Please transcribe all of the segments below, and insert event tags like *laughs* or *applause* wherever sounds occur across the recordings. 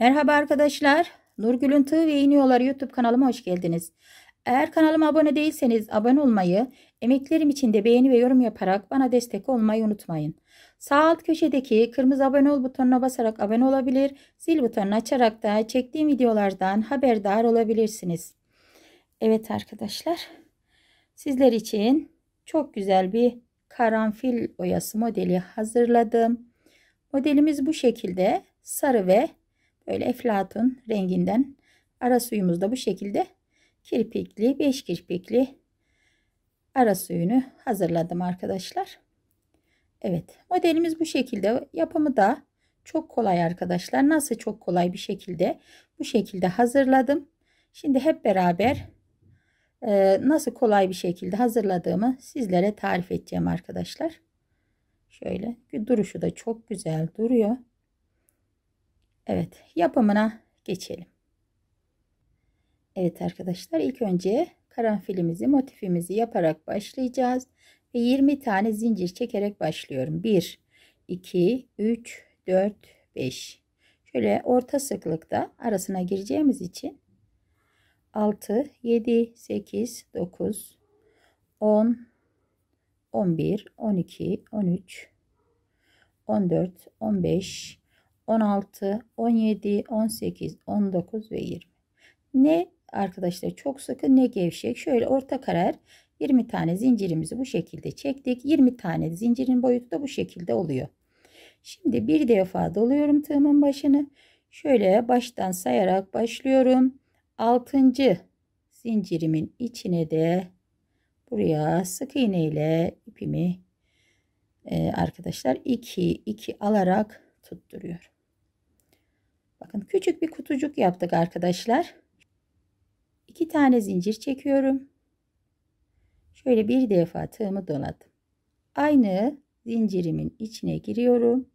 Merhaba arkadaşlar. Nurgül'ün Tığ ve İğniyorlar YouTube kanalıma hoş geldiniz. Eğer kanalıma abone değilseniz abone olmayı, emeklerim için de beğeni ve yorum yaparak bana destek olmayı unutmayın. Sağ alt köşedeki kırmızı abone ol butonuna basarak abone olabilir, zil butonunu açarak da çektiğim videolardan haberdar olabilirsiniz. Evet arkadaşlar, sizler için çok güzel bir karanfil oyası modeli hazırladım. Modelimiz bu şekilde sarı ve Böyle eflatun renginden ara suyumuzda bu şekilde kirpikli 5 kirpikli ara suyunu hazırladım arkadaşlar. Evet modelimiz bu şekilde yapımı da çok kolay arkadaşlar. Nasıl çok kolay bir şekilde bu şekilde hazırladım. Şimdi hep beraber e, nasıl kolay bir şekilde hazırladığımı sizlere tarif edeceğim arkadaşlar. Şöyle bir duruşu da çok güzel duruyor. Evet yapımına geçelim. Evet arkadaşlar ilk önce karanfilimizi motifimizi yaparak başlayacağız. Ve 20 tane zincir çekerek başlıyorum. 1, 2, 3, 4, 5. Şöyle orta sıklıkta arasına gireceğimiz için 6, 7, 8, 9, 10, 11, 12, 13, 14, 15, 16, 17, 18, 19 ve 20. Ne arkadaşlar çok sıkı ne gevşek. Şöyle orta karar 20 tane zincirimizi bu şekilde çektik. 20 tane zincirin boyutu da bu şekilde oluyor. Şimdi bir defa doluyorum tığımın başını. Şöyle baştan sayarak başlıyorum. 6. zincirimin içine de buraya sık iğne ile ipimi e, arkadaşlar 2 2 alarak tutturuyorum. Bakın küçük bir kutucuk yaptık arkadaşlar. İki tane zincir çekiyorum. Şöyle bir defa tığımı donadım. Aynı zincirimin içine giriyorum.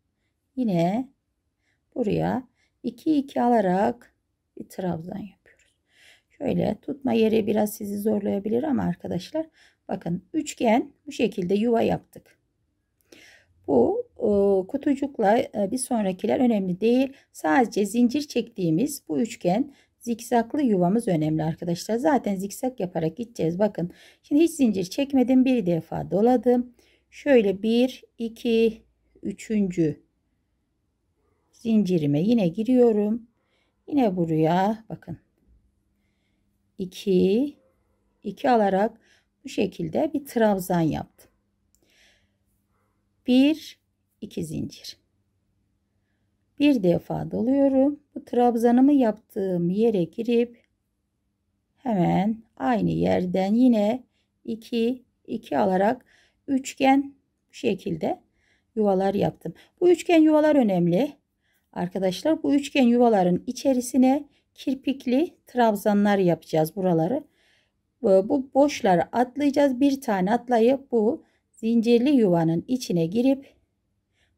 Yine buraya 2 2 alarak bir trabzan yapıyoruz. Şöyle tutma yeri biraz sizi zorlayabilir ama arkadaşlar bakın üçgen bu şekilde yuva yaptık. Bu kutucukla e, bir sonrakiler önemli değil. Sadece zincir çektiğimiz bu üçgen zikzaklı yuvamız önemli arkadaşlar. Zaten zikzak yaparak gideceğiz. Bakın şimdi hiç zincir çekmedim. Bir defa doladım. Şöyle bir, iki, üçüncü zincirime yine giriyorum. Yine buraya bakın. 2 2 alarak bu şekilde bir trabzan yaptım. 1 2 zincir. Bir defa doluyorum. Bu trabzanımı yaptığım yere girip hemen aynı yerden yine 2 2 alarak üçgen bu şekilde yuvalar yaptım. Bu üçgen yuvalar önemli. Arkadaşlar bu üçgen yuvaların içerisine kirpikli trabzanlar yapacağız buraları. Bu boşları atlayacağız. Bir tane atlayıp bu zincirli yuvanın içine girip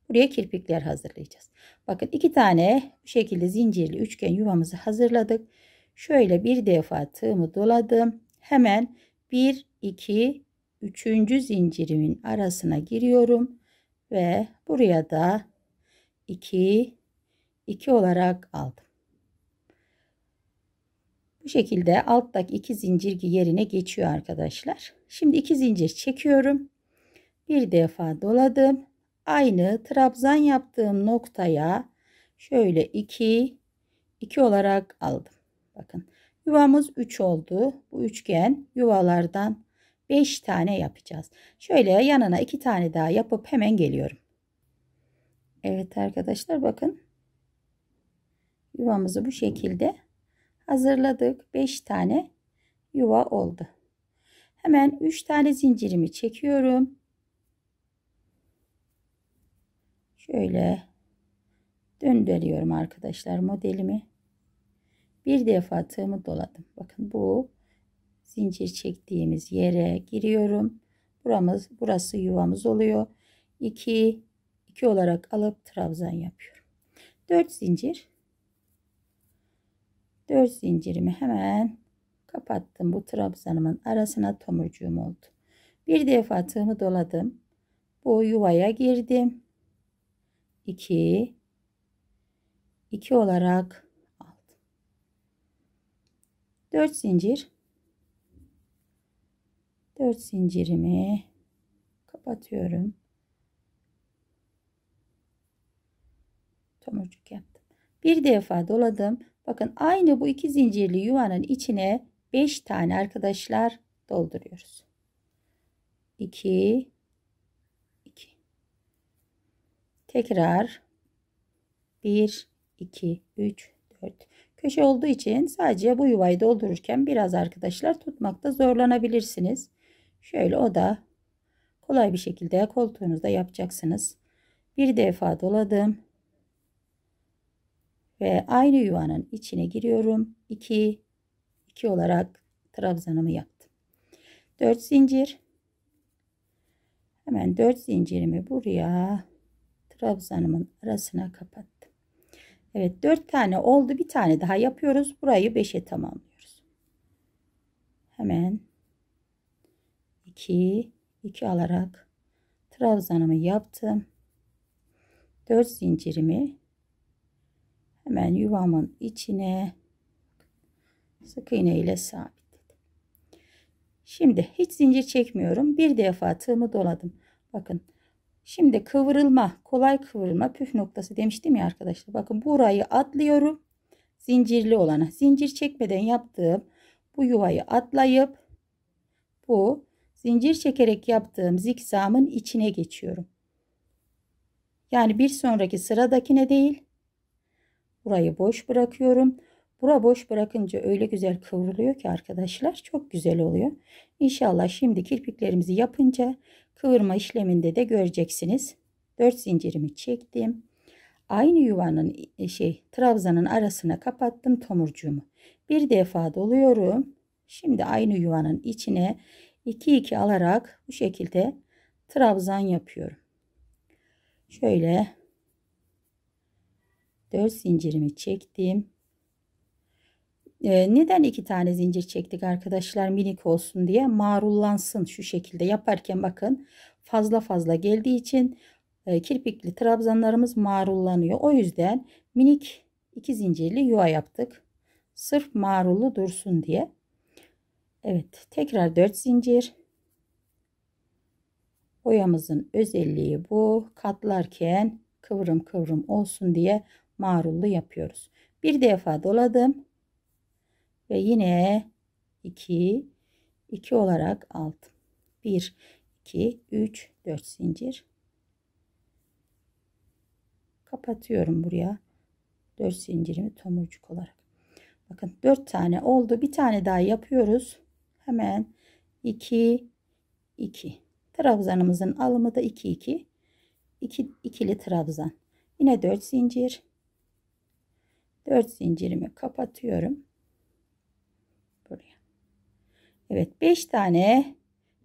buraya kirpikler hazırlayacağız. Bakın iki tane bu şekilde zincirli üçgen yuvamızı hazırladık. Şöyle bir defa tığımı doladım. Hemen 1 2 3. zincirimin arasına giriyorum ve buraya da 2 2 olarak aldım. Bu şekilde alttaki iki zincir yerine geçiyor arkadaşlar. Şimdi iki zincir çekiyorum bir defa doladım. Aynı trabzan yaptığım noktaya şöyle 2 2 olarak aldım. Bakın yuvamız 3 oldu. Bu üçgen yuvalardan 5 tane yapacağız. Şöyle yanına 2 tane daha yapıp hemen geliyorum. Evet arkadaşlar bakın. Yuvamızı bu şekilde hazırladık. 5 tane yuva oldu. Hemen 3 tane zincirimi çekiyorum. şöyle döndürüyorum arkadaşlar modelimi. Bir defa tığımı doladım. Bakın bu zincir çektiğimiz yere giriyorum. Buramız burası yuvamız oluyor. 2 2 olarak alıp trabzan yapıyorum. 4 zincir 4 zincirimi hemen kapattım. Bu trabzanımın arasına tomurcuğum oldu. Bir defa tığımı doladım. Bu yuvaya girdim. 2 2 olarak aldım. 4 zincir 4 zincirimi kapatıyorum. Tomurcuk yaptım. Bir defa doladım. Bakın aynı bu iki zincirli yuvanın içine 5 tane arkadaşlar dolduruyoruz. 2 tekrar 1 2 3 4 köşe olduğu için sadece bu yuvayı doldururken biraz arkadaşlar tutmakta zorlanabilirsiniz. Şöyle o da kolay bir şekilde koltuğunuzda yapacaksınız. Bir defa doladım. Ve aynı yuvanın içine giriyorum. 2 2 olarak trabzanımı yaptım. 4 zincir. Hemen 4 zincirimi buraya trabzanımın arasına kapattım. Evet 4 tane oldu. Bir tane daha yapıyoruz. Burayı 5'e tamamlıyoruz. Hemen 2 2 alarak trabzanımı yaptım. 4 zincirimi hemen yuvamın içine sık iğne ile sabitledim. Şimdi hiç zincir çekmiyorum. Bir defa tığımı doladım. Bakın Şimdi kıvrılma, kolay kıvrılma püf noktası demiştim ya arkadaşlar. Bakın burayı atlıyorum. Zincirli olana. Zincir çekmeden yaptığım bu yuvayı atlayıp bu zincir çekerek yaptığım zikzamın içine geçiyorum. Yani bir sonraki sıradakine değil. Burayı boş bırakıyorum. Bura boş bırakınca öyle güzel kıvrılıyor ki arkadaşlar çok güzel oluyor. İnşallah şimdi kirpiklerimizi yapınca Kıvırma işleminde de göreceksiniz. 4 zincirimi çektim. Aynı yuvanın e, şey trabzanın arasına kapattım tomurcuğumu. Bir defa doluyorum. Şimdi aynı yuvanın içine 2 2 alarak bu şekilde trabzan yapıyorum. Şöyle 4 zincirimi çektim neden iki tane zincir çektik arkadaşlar minik olsun diye marullansın şu şekilde yaparken bakın fazla fazla geldiği için kirpikli trabzanlarımız marullanıyor. O yüzden minik iki zincirli yuva yaptık. Sırf marullu dursun diye. Evet tekrar 4 zincir. Boyamızın özelliği bu. Katlarken kıvrım kıvrım olsun diye marullu yapıyoruz. Bir defa doladım ve yine 2 2 olarak aldım. 1 2 3 4 zincir kapatıyorum buraya 4 zincirimi tomurcuk olarak. Bakın 4 tane oldu. Bir tane daha yapıyoruz. Hemen 2 2 trabzanımızın alımı da 2 2 2 ikili trabzan. Yine 4 zincir. 4 zincirimi kapatıyorum. Evet 5 tane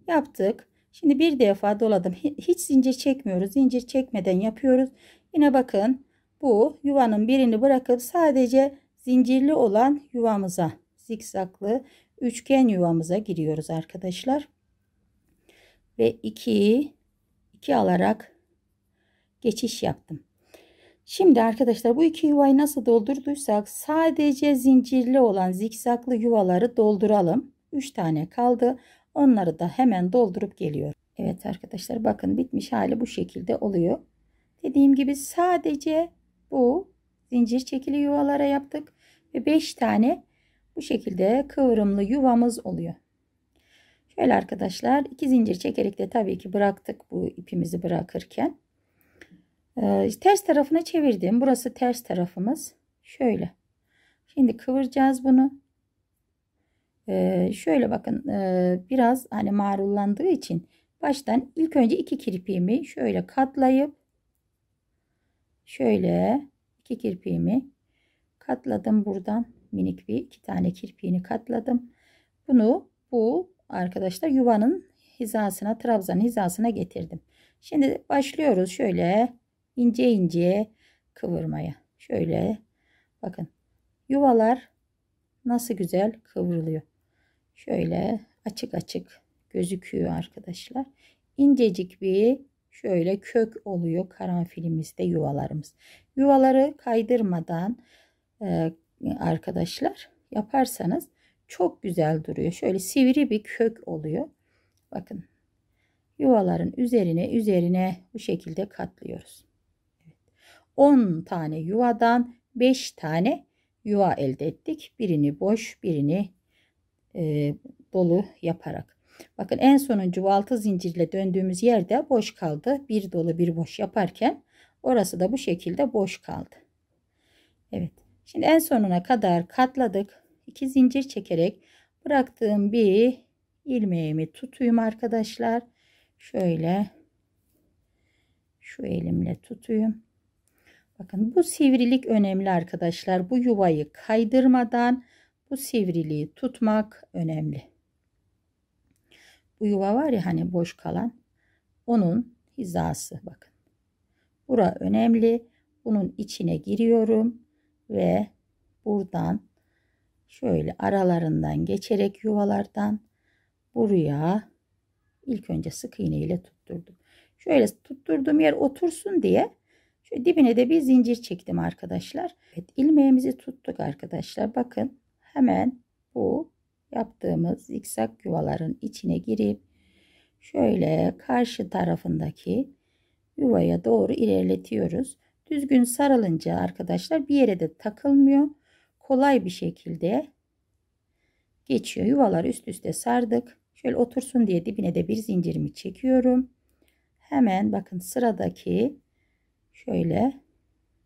yaptık. Şimdi bir defa doladım. Hiç zincir çekmiyoruz. Zincir çekmeden yapıyoruz. Yine bakın bu yuvanın birini bırakıp sadece zincirli olan yuvamıza zikzaklı üçgen yuvamıza giriyoruz arkadaşlar. Ve 2 2 alarak geçiş yaptım. Şimdi arkadaşlar bu iki yuvayı nasıl doldurduysak sadece zincirli olan zikzaklı yuvaları dolduralım. 3 tane kaldı. Onları da hemen doldurup geliyorum. Evet arkadaşlar bakın bitmiş hali bu şekilde oluyor. Dediğim gibi sadece bu zincir çekili yuvalara yaptık. Ve 5 tane bu şekilde kıvrımlı yuvamız oluyor. Şöyle arkadaşlar 2 zincir çekerek de tabii ki bıraktık bu ipimizi bırakırken. Ee, ters tarafına çevirdim. Burası ters tarafımız. Şöyle. Şimdi kıvıracağız bunu. Ee, şöyle bakın e, biraz hani marullandığı için baştan ilk önce iki kirpiğimi şöyle katlayıp şöyle iki kirpiğimi katladım buradan minik bir iki tane kirpiğini katladım. Bunu bu arkadaşlar yuvanın hizasına trabzan hizasına getirdim. Şimdi başlıyoruz şöyle ince ince kıvırmaya. Şöyle bakın yuvalar nasıl güzel kıvrılıyor şöyle açık açık gözüküyor arkadaşlar. İncecik bir şöyle kök oluyor karanfilimizde yuvalarımız. Yuvaları kaydırmadan e, arkadaşlar yaparsanız çok güzel duruyor. Şöyle sivri bir kök oluyor. Bakın yuvaların üzerine üzerine bu şekilde katlıyoruz. 10 tane yuvadan 5 tane yuva elde ettik. Birini boş birini e, dolu yaparak. Bakın en sonuncu altı zincirle döndüğümüz yerde boş kaldı. Bir dolu bir boş yaparken orası da bu şekilde boş kaldı. Evet. Şimdi en sonuna kadar katladık. 2 zincir çekerek bıraktığım bir ilmeğimi tutayım arkadaşlar. Şöyle şu elimle tutayım. Bakın bu sivrilik önemli arkadaşlar. Bu yuvayı kaydırmadan bu sivriliği tutmak önemli. Bu yuva var ya hani boş kalan. Onun hizası bakın. Bura önemli. Bunun içine giriyorum ve buradan şöyle aralarından geçerek yuvalardan buraya ilk önce sık iğne ile tutturdum. Şöyle tutturduğum yer otursun diye şöyle dibine de bir zincir çektim arkadaşlar. Evet ilmeğimizi tuttuk arkadaşlar. Bakın hemen bu yaptığımız zikzak yuvaların içine girip şöyle karşı tarafındaki yuvaya doğru ilerletiyoruz. Düzgün sarılınca arkadaşlar bir yere de takılmıyor. Kolay bir şekilde geçiyor. Yuvaları üst üste sardık. Şöyle otursun diye dibine de bir zincirimi çekiyorum. Hemen bakın sıradaki şöyle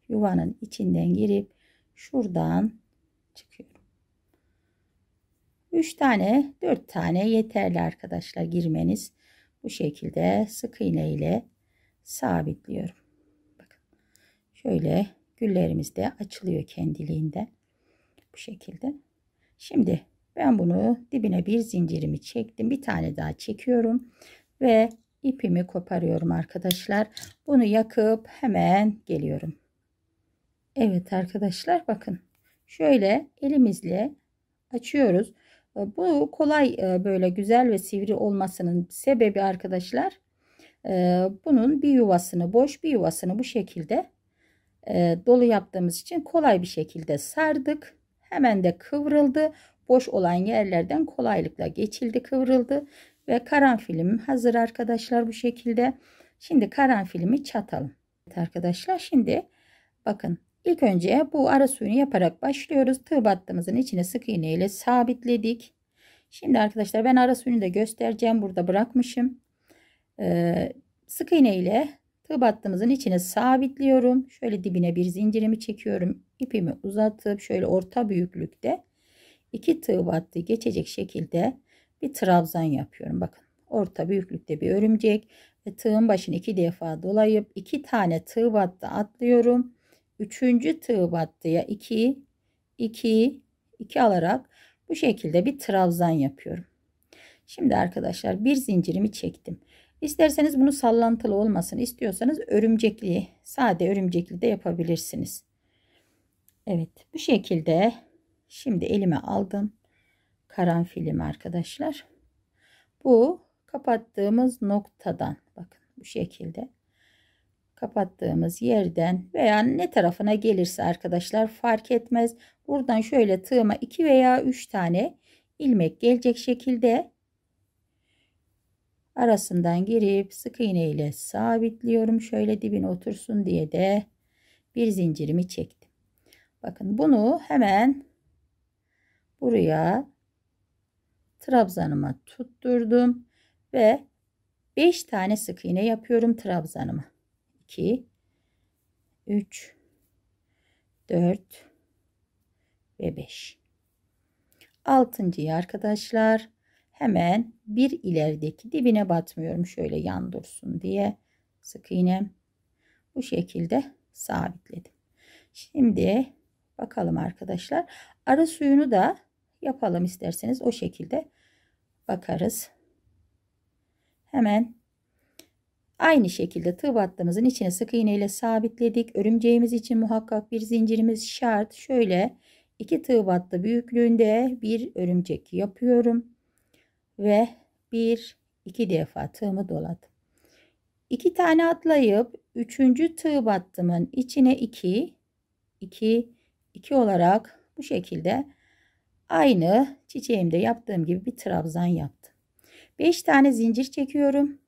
yuvanın içinden girip şuradan çıkıyor. 3 tane 4 tane yeterli arkadaşlar girmeniz. Bu şekilde sık iğne ile sabitliyorum. Bakın şöyle güllerimiz de açılıyor kendiliğinden. Bu şekilde. Şimdi ben bunu dibine bir zincirimi çektim. Bir tane daha çekiyorum. Ve ipimi koparıyorum arkadaşlar. Bunu yakıp hemen geliyorum. Evet arkadaşlar bakın. Şöyle elimizle açıyoruz. Ee, bu kolay e, böyle güzel ve sivri olmasının sebebi arkadaşlar e, bunun bir yuvasını boş bir yuvasını bu şekilde e, dolu yaptığımız için kolay bir şekilde sardık. Hemen de kıvrıldı. Boş olan yerlerden kolaylıkla geçildi kıvrıldı. Ve karanfilim hazır arkadaşlar bu şekilde. Şimdi karanfilimi çatalım. Evet arkadaşlar şimdi bakın İlk önce bu ara suyunu yaparak başlıyoruz. Tığ battığımızın içine sık iğne ile sabitledik. Şimdi arkadaşlar ben ara suyunu da göstereceğim. Burada bırakmışım. Ee, sık iğne ile tığ battığımızın içine sabitliyorum. Şöyle dibine bir zincirimi çekiyorum. İpimi uzatıp şöyle orta büyüklükte iki tığ battığı geçecek şekilde bir trabzan yapıyorum. Bakın orta büyüklükte bir örümcek ve tığın başını iki defa dolayıp iki tane tığ battı atlıyorum üçüncü tığ battıya 2 2 2 alarak bu şekilde bir trabzan yapıyorum. Şimdi arkadaşlar bir zincirimi çektim. İsterseniz bunu sallantılı olmasın istiyorsanız örümcekli, sade örümcekli de yapabilirsiniz. Evet, bu şekilde şimdi elime aldım karanfilim arkadaşlar. Bu kapattığımız noktadan bakın bu şekilde kapattığımız yerden veya ne tarafına gelirse arkadaşlar fark etmez. Buradan şöyle tığıma 2 veya 3 tane ilmek gelecek şekilde arasından girip sık iğne ile sabitliyorum. Şöyle dibine otursun diye de bir zincirimi çektim. Bakın bunu hemen buraya trabzanıma tutturdum ve 5 tane sık iğne yapıyorum trabzanıma. 2 3 4 ve 5 altıncıyı arkadaşlar hemen bir ilerideki dibine batmıyorum şöyle yan dursun diye sık iğnem bu şekilde sabitledim şimdi bakalım arkadaşlar ara suyunu da yapalım isterseniz o şekilde bakarız hemen Aynı şekilde tığ battığımızın içine sık iğne ile sabitledik. Örümceğimiz için muhakkak bir zincirimiz şart. Şöyle iki tığ battı büyüklüğünde bir örümcek yapıyorum. Ve bir iki defa tığımı doladım. İki tane atlayıp üçüncü tığ battımın içine iki, iki, iki olarak bu şekilde aynı çiçeğimde yaptığım gibi bir trabzan yaptım. Beş tane zincir çekiyorum.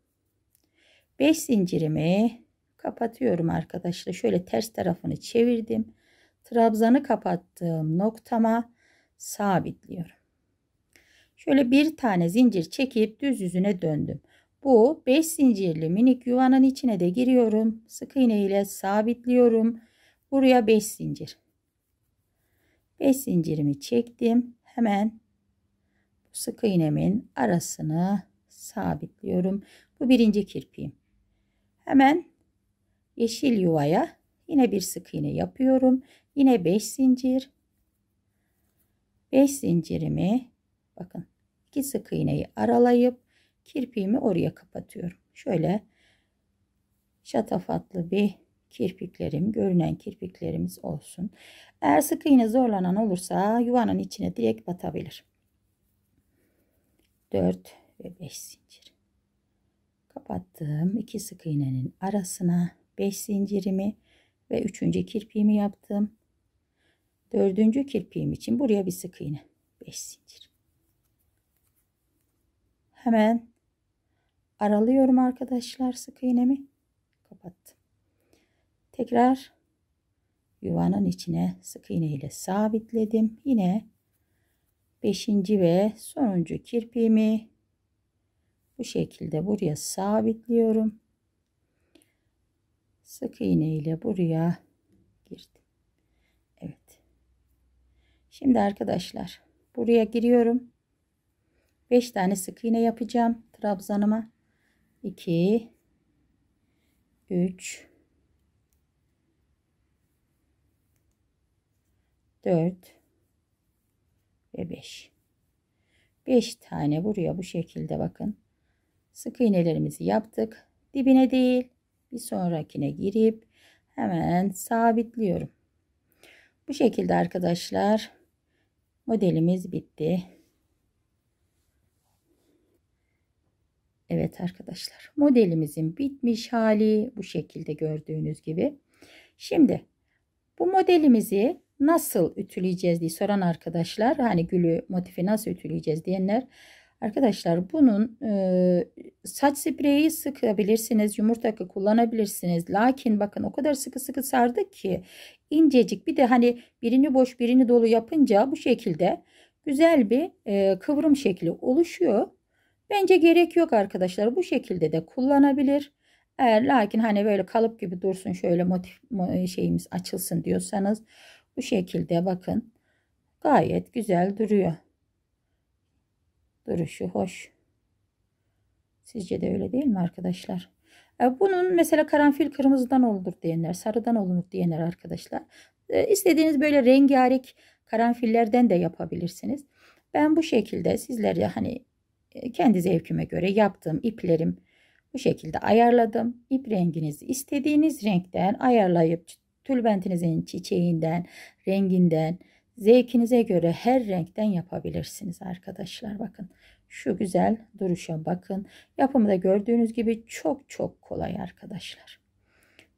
5 zincirimi kapatıyorum arkadaşlar. Şöyle ters tarafını çevirdim. Trabzanı kapattığım noktama sabitliyorum. Şöyle bir tane zincir çekip düz yüzüne döndüm. Bu 5 zincirli minik yuvanın içine de giriyorum. Sık iğne ile sabitliyorum. Buraya 5 zincir. 5 zincirimi çektim. Hemen sık iğnemin arasını sabitliyorum. Bu birinci kirpiğim. Hemen yeşil yuvaya yine bir sık iğne yapıyorum. Yine 5 zincir. 5 zincirimi bakın 2 sık iğneyi aralayıp kirpiğimi oraya kapatıyorum. Şöyle şatafatlı bir kirpiklerim, görünen kirpiklerimiz olsun. Eğer sık iğne zorlanan olursa yuvanın içine direkt batabilir. 4 ve 5 zincir kapattığım iki sık iğnenin arasına 5 zincirimi ve üçüncü kirpiğimi yaptım. Dördüncü kirpiğim için buraya bir sık iğne. 5 zincir. Hemen aralıyorum arkadaşlar sık iğnemi. Kapattım. Tekrar yuvanın içine sık iğne ile sabitledim. Yine 5. ve sonuncu kirpiğimi bu şekilde buraya sabitliyorum. Sık iğne ile buraya girdim. Evet. Şimdi arkadaşlar buraya giriyorum. 5 tane sık iğne yapacağım trabzanıma. 2 3 4 ve 5. 5 tane buraya bu şekilde bakın sık iğnelerimizi yaptık. Dibine değil bir sonrakine girip hemen sabitliyorum. Bu şekilde arkadaşlar modelimiz bitti. Evet arkadaşlar modelimizin bitmiş hali bu şekilde gördüğünüz gibi. Şimdi bu modelimizi nasıl ütüleyeceğiz diye soran arkadaşlar hani gülü motifi nasıl ütüleyeceğiz diyenler Arkadaşlar bunun e, saç spreyi sıkabilirsiniz. Yumurta akı kullanabilirsiniz. Lakin bakın o kadar sıkı sıkı sardı ki incecik bir de hani birini boş birini dolu yapınca bu şekilde güzel bir e, kıvrım şekli oluşuyor. Bence gerek yok arkadaşlar. Bu şekilde de kullanabilir. Eğer lakin hani böyle kalıp gibi dursun şöyle motif e, şeyimiz açılsın diyorsanız bu şekilde bakın gayet güzel duruyor duruşu hoş. Sizce de öyle değil mi arkadaşlar? E, bunun mesela karanfil kırmızıdan olur diyenler, sarıdan olur diyenler arkadaşlar. E, istediğiniz böyle rengarenk karanfillerden de yapabilirsiniz. Ben bu şekilde sizlere hani e, kendi zevkime göre yaptığım iplerim bu şekilde ayarladım. İp renginizi istediğiniz renkten ayarlayıp tülbentinizin çiçeğinden, renginden, Zevkinize göre her renkten yapabilirsiniz arkadaşlar. Bakın şu güzel duruşa bakın. Yapımı da gördüğünüz gibi çok çok kolay arkadaşlar.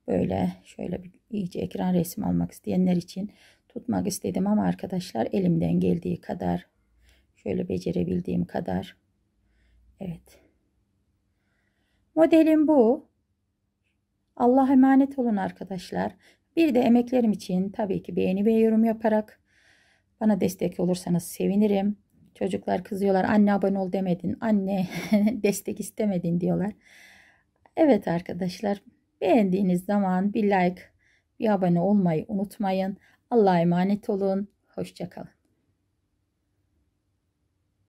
Böyle şöyle bir iyice ekran resmi almak isteyenler için tutmak istedim ama arkadaşlar elimden geldiği kadar şöyle becerebildiğim kadar evet modelim bu Allah'a emanet olun arkadaşlar bir de emeklerim için tabii ki beğeni ve yorum yaparak bana destek olursanız sevinirim. Çocuklar kızıyorlar anne abone ol demedin, anne *laughs* destek istemedin diyorlar. Evet arkadaşlar beğendiğiniz zaman bir like, bir abone olmayı unutmayın. Allah'a emanet olun. Hoşçakalın.